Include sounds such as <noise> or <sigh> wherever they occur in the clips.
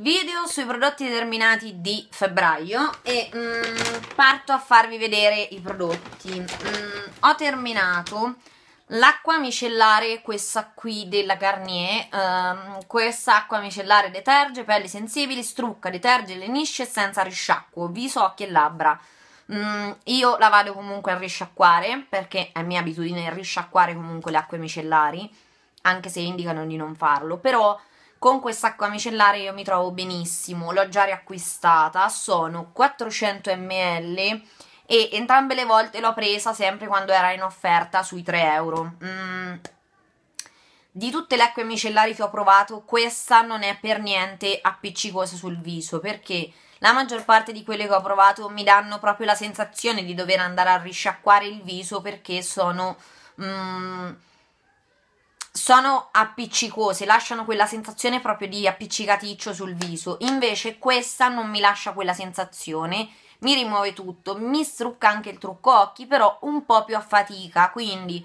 video sui prodotti determinati di febbraio e mh, mm, parto a farvi vedere i prodotti. Mh, mm, ho terminato l'acqua micellare, questa qui della Garnier, ehm, questa acqua micellare deterge, pelli sensibili, strucca, deterge le nisce senza risciacquo, viso, occhi e labbra. Mm, io la vado comunque a risciacquare perché è mia abitudine risciacquare comunque le acque micellari, anche se indicano di non farlo, però con quest'acqua micellare io mi trovo benissimo, l'ho già riacquistata, sono 400 ml e entrambe le volte l'ho presa sempre quando era in offerta sui 3 euro. Mm. Di tutte le acque micellari che ho provato, questa non è per niente appiccicosa sul viso perché la maggior parte di quelle che ho provato mi danno proprio la sensazione di dover andare a risciacquare il viso perché sono. Mm, sono appiccicose, lasciano quella sensazione proprio di appiccicaticcio sul viso. Invece questa non mi lascia quella sensazione, mi rimuove tutto, mi strucca anche il trucco occhi, però un po' più a fatica, quindi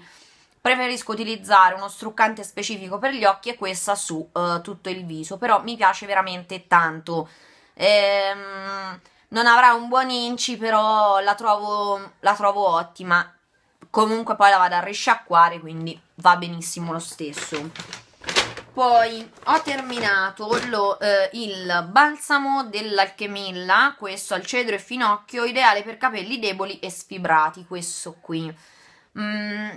preferisco utilizzare uno struccante specifico per gli occhi e questa su uh, tutto il viso, però mi piace veramente tanto. Ehm, non avrà un buon inci, però la trovo, la trovo ottima Comunque poi la vado a risciacquare, quindi va benissimo lo stesso. Poi ho terminato lo, eh, il balsamo dell'alchemilla, questo al cedro e finocchio, ideale per capelli deboli e sfibrati, questo qui. Mm,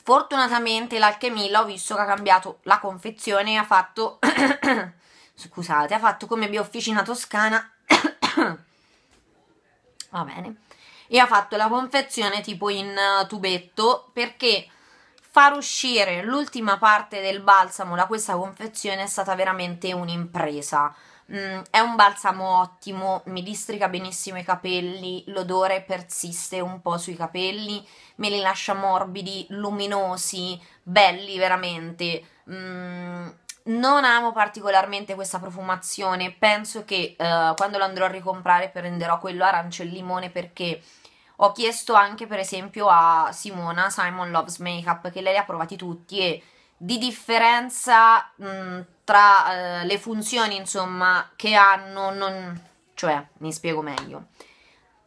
fortunatamente l'alchemilla ho visto che ha cambiato la confezione e ha fatto... <coughs> scusate, ha fatto come biofficina toscana. <coughs> va bene e ha fatto la confezione tipo in eh, tubetto perché far uscire l'ultima parte del balsamo da questa confezione è stata veramente un'impresa. Mm, è un balsamo ottimo, mi districa benissimo i capelli, l'odore persiste un po' sui capelli, me li lascia morbidi, luminosi, belli veramente. Mm, non amo particolarmente questa profumazione, penso che uh, quando lo andrò a ricomprare prenderò quello arancio e limone perché ho chiesto anche per esempio a Simona, Simon Loves Makeup, che lei li ha provati tutti e di differenza mh, mm, tra eh, le funzioni insomma che hanno, non... cioè mi spiego meglio.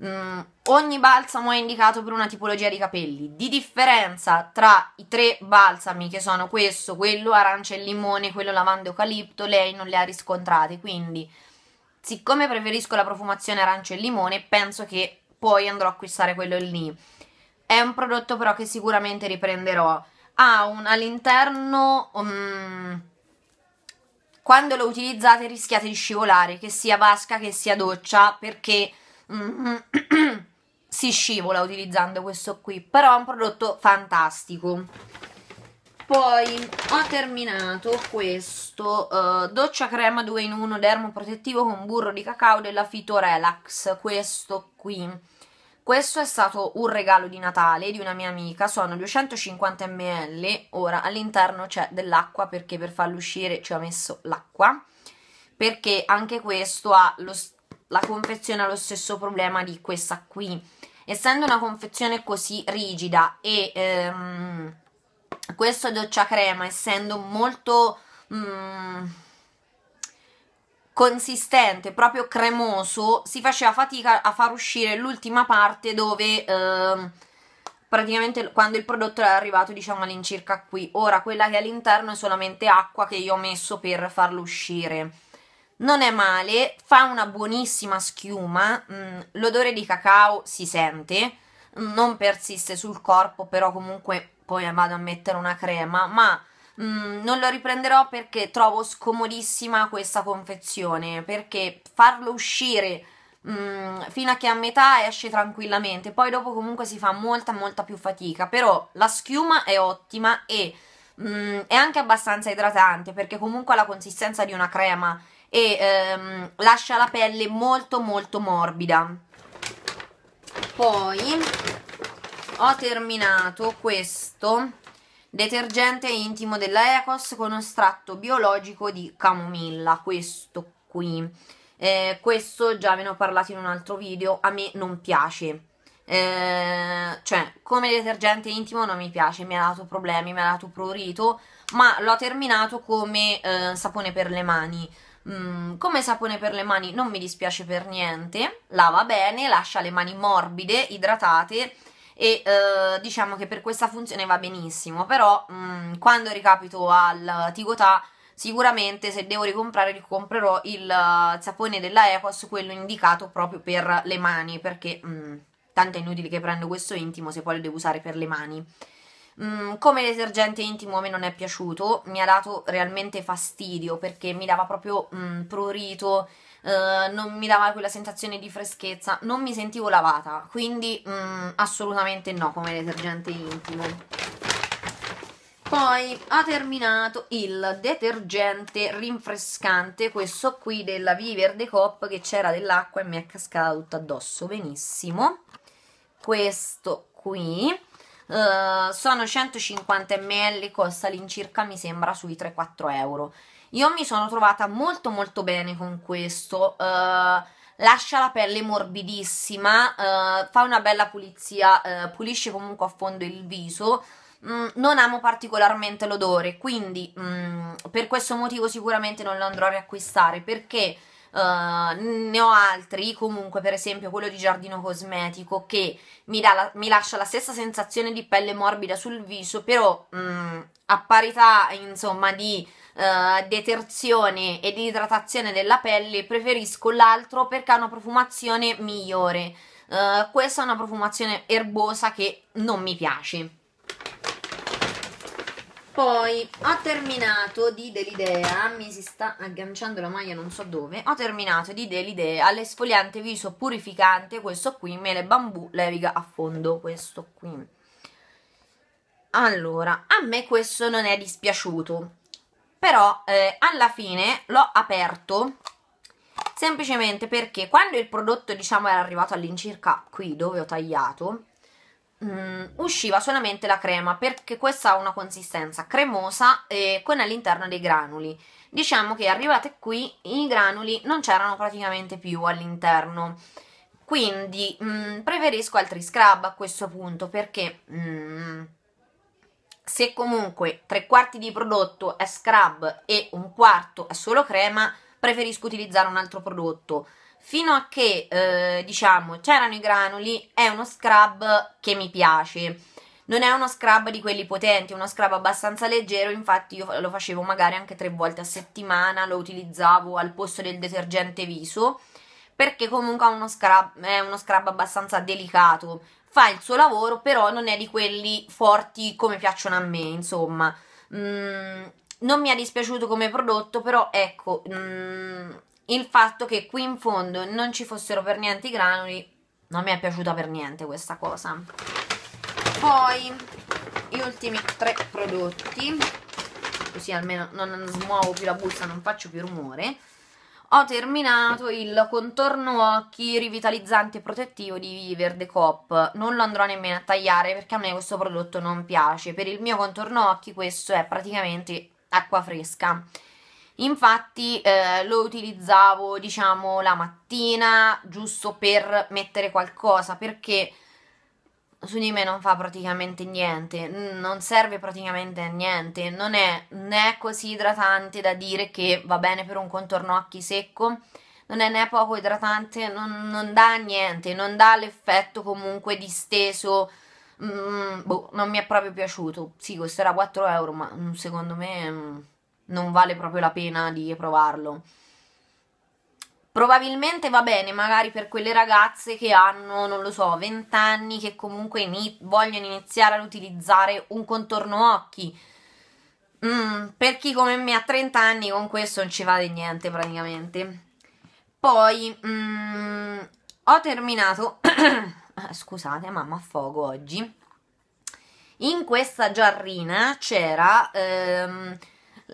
Mm, ogni balsamo è indicato per una tipologia di capelli. Di differenza tra i tre balsami che sono questo, quello arancia e limone, quello lavanda e eucalipto, lei non li ha riscontrati Quindi, siccome preferisco la profumazione arancia e limone, penso che poi andrò a acquistare quello lì. È un prodotto però che sicuramente riprenderò. Ha un all'interno... Um, quando lo utilizzate rischiate di scivolare, che sia vasca che sia doccia, perché mm, <clears throat> si scivola utilizzando questo qui. Però è un prodotto fantastico. Poi ho terminato questo uh, doccia crema 2 in 1 dermo protettivo con burro di cacao della Fito Relax, questo qui. Questo è stato un regalo di Natale di una mia amica, sono 250 ml, ora all'interno c'è dell'acqua perché per farlo uscire ci ho messo l'acqua, perché anche questo ha lo, la confezione ha lo stesso problema di questa qui. Essendo una confezione così rigida e ehm, questo doccia crema essendo molto... Mm, consistente, proprio cremoso, si faceva fatica a far uscire l'ultima parte dove ehm, praticamente quando il prodotto era arrivato diciamo all'incirca qui. Ora quella che è all'interno è solamente acqua che io ho messo per farlo uscire. Non è male, fa una buonissima schiuma, mm, l'odore di cacao si sente, non persiste sul corpo però comunque poi vado a mettere una crema, ma Mm, non lo riprenderò perché trovo scomodissima questa confezione, perché farlo uscire mm, fino a che a metà esce tranquillamente, poi dopo comunque si fa molta molta più fatica, però la schiuma è ottima e mm, è anche abbastanza idratante perché comunque ha la consistenza di una crema e ehm, lascia la pelle molto molto morbida. Poi ho terminato questo detergente intimo della Ecos con estratto biologico di camomilla, questo qui. Eh, questo già ve ne ho parlato in un altro video, a me non piace. Eh, cioè, come detergente intimo non mi piace, mi ha dato problemi, mi ha dato prurito, ma l'ho terminato come eh, sapone per le mani. Mm, come sapone per le mani non mi dispiace per niente, lava bene, lascia le mani morbide, idratate e eh, diciamo che per questa funzione va benissimo, però mh, mm, quando ricapito al Tigotà sicuramente se devo ricomprare ricomprerò il sapone eh, della Ecos, quello indicato proprio per le mani, perché mh, mm, tanto è inutile che prendo questo intimo se poi lo devo usare per le mani. Mm, come detergente intimo a me non è piaciuto, mi ha dato realmente fastidio perché mi dava proprio mm, prurito, eh, non mi dava quella sensazione di freschezza, non mi sentivo lavata, quindi mm, assolutamente no come detergente intimo. Poi ho terminato il detergente rinfrescante, questo qui della Viver De Cop che c'era dell'acqua e mi è cascata tutto addosso, benissimo. Questo qui eh, sono 150 ml, costa all'incirca mi sembra sui 3-4 euro. Io mi sono trovata molto molto bene con questo, uh, lascia la pelle morbidissima, uh, fa una bella pulizia, pulisce comunque a fondo il viso, Mm, non amo particolarmente l'odore, quindi mm, per questo motivo sicuramente non lo andrò a riacquistare perché uh, ne ho altri, comunque per esempio quello di Giardino Cosmetico che mi, la, mi lascia la stessa sensazione di pelle morbida sul viso, però mh, mm, a parità insomma di uh, detersione e di idratazione della pelle preferisco l'altro perché ha una profumazione migliore. Uh, questa è una profumazione erbosa che non mi piace. Poi ho terminato di Delidea, mi si sta agganciando la maglia non so dove. Ho terminato di Delidea, all'esfoliante viso purificante, questo qui, mele bambù, leviga a fondo, questo qui. Allora, a me questo non è dispiaciuto, però eh, alla fine l'ho aperto semplicemente perché quando il prodotto diciamo era arrivato all'incirca qui dove ho tagliato mm, usciva solamente la crema perché questa ha una consistenza cremosa e con all'interno dei granuli. Diciamo che arrivate qui i granuli non c'erano praticamente più all'interno. Quindi mm, preferisco altri scrub a questo punto perché mm, se comunque tre quarti di prodotto è scrub e un quarto è solo crema, preferisco utilizzare un altro prodotto fino a che, eh, diciamo, c'erano i granuli, è uno scrub che mi piace. Non è uno scrub di quelli potenti, è uno scrub abbastanza leggero, infatti io lo facevo magari anche tre volte a settimana, lo utilizzavo al posto del detergente viso, perché comunque uno scrub, è uno scrub abbastanza delicato, fa il suo lavoro, però non è di quelli forti come piacciono a me, insomma. Mm, non mi è dispiaciuto come prodotto, però ecco, mm, il fatto che qui in fondo non ci fossero per niente i granuli non mi è piaciuta per niente questa cosa poi gli ultimi tre prodotti così almeno non smuovo più la busta non faccio più rumore ho terminato il contorno occhi rivitalizzante e protettivo di Verde Cop. Non lo andrò nemmeno a tagliare perché a me questo prodotto non piace. Per il mio contorno occhi questo è praticamente acqua fresca. Infatti eh, lo utilizzavo, diciamo, la mattina giusto per mettere qualcosa, perché su di me non fa praticamente niente, non serve praticamente a niente, non è né così idratante da dire che va bene per un contorno occhi secco, non è né poco idratante, non, non dà niente, non dà l'effetto comunque disteso, mm, boh, non mi è proprio piaciuto, sì costerà 4 euro ma mm, secondo me mm, non vale proprio la pena di provarlo. Probabilmente va bene, magari per quelle ragazze che hanno, non lo so, 20 anni, che comunque in- vogliono iniziare ad utilizzare un contorno occhi. Mm, per chi come me ha 30 anni con questo non ci vale niente praticamente. Poi mm, ho terminato, <coughs> scusate mamma a fuoco oggi, in questa giarrina c'era ehm,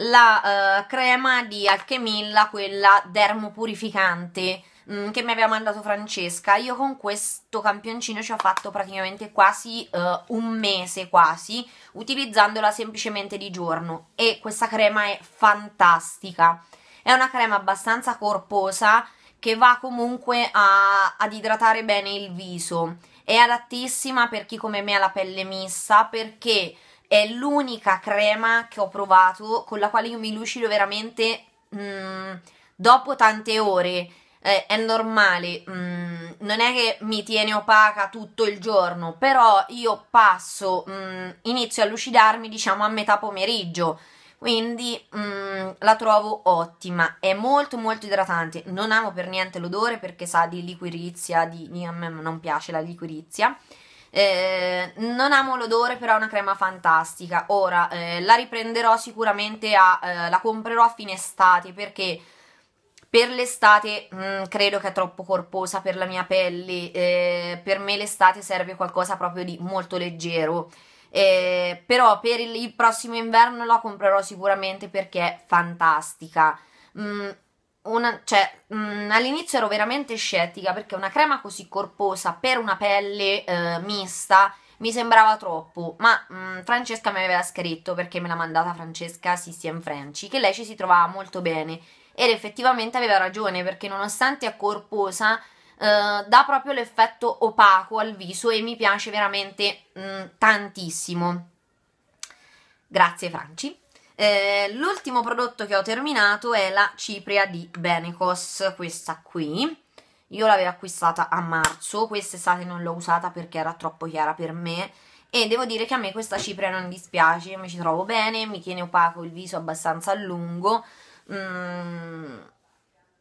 la uh, crema di Alchemilla, quella dermopurificante mm, che mi aveva mandato Francesca. Io con questo campioncino ci ho fatto praticamente quasi uh, un mese, quasi, utilizzandola semplicemente di giorno e questa crema è fantastica. È una crema abbastanza corposa che va comunque a, ad idratare bene il viso. È adattissima per chi come me ha la pelle mista perché è l'unica crema che ho provato con la quale io mi lucido veramente mh, mm, dopo tante ore. Eh, è normale, mh, mm, non è che mi tiene opaca tutto il giorno, però io passo, mh, mm, inizio a lucidarmi diciamo a metà pomeriggio, quindi la trovo ottima, è molto molto idratante, non amo per niente l'odore perché sa di liquirizia, di, a me non piace la liquirizia, eh, non amo l'odore, però è una crema fantastica. Ora, eh, la riprenderò sicuramente, a, eh, la comprerò a fine estate perché per l'estate mh, mm, credo che è troppo corposa per la mia pelle. Eh, per me l'estate serve qualcosa proprio di molto leggero. Eh, però per il, il, prossimo inverno la comprerò sicuramente perché è fantastica. Mm, una, cioè, mh, mm, all'inizio ero veramente scettica perché una crema così corposa per una pelle eh, mista mi sembrava troppo, ma mh, mm, Francesca mi aveva scritto perché me l'ha mandata Francesca Sissian Franci che lei ci si trovava molto bene ed effettivamente aveva ragione perché nonostante è corposa eh, dà proprio l'effetto opaco al viso e mi piace veramente mh, mm, tantissimo. Grazie Franci. Eh, l'ultimo prodotto che ho terminato è la cipria di Benecos, questa qui. Io l'avevo acquistata a marzo, quest'estate non l'ho usata perché era troppo chiara per me. E devo dire che a me questa cipria non dispiace, mi ci trovo bene, mi tiene opaco il viso abbastanza a lungo. Mm,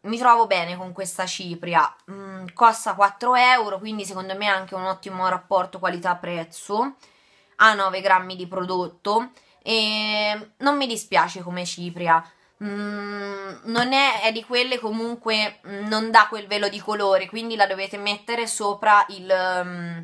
mi trovo bene con questa cipria, mm, costa 4 euro, quindi secondo me è anche un ottimo rapporto qualità-prezzo. Ha 9 grammi di prodotto e non mi dispiace come Cipria. Mm, non è, è, di quelle comunque mm, non dà quel velo di colore quindi la dovete mettere sopra il, mm,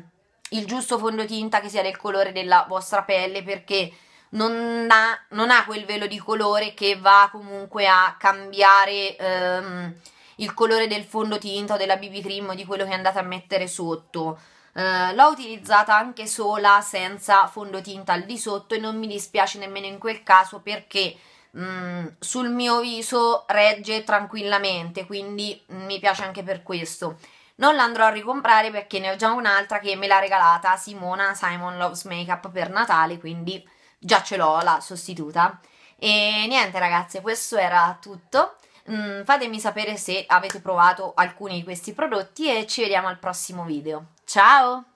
il giusto fondotinta che sia del colore della vostra pelle perché non ha, non ha, quel velo di colore che va comunque a cambiare um, il colore del fondotinta o della BB cream o di quello che andate a mettere sotto eh, l'ho utilizzata anche sola senza fondotinta al di sotto e non mi dispiace nemmeno in quel caso perché mh, mm, sul mio viso regge tranquillamente quindi mh, mi piace anche per questo non l'andrò a ricomprare perché ne ho già un'altra che me l'ha regalata Simona Simon Loves Makeup per Natale quindi già ce l'ho la sostituta e niente ragazze questo era tutto Mm, fatemi sapere se avete provato alcuni di questi prodotti e ci vediamo al prossimo video. Ciao!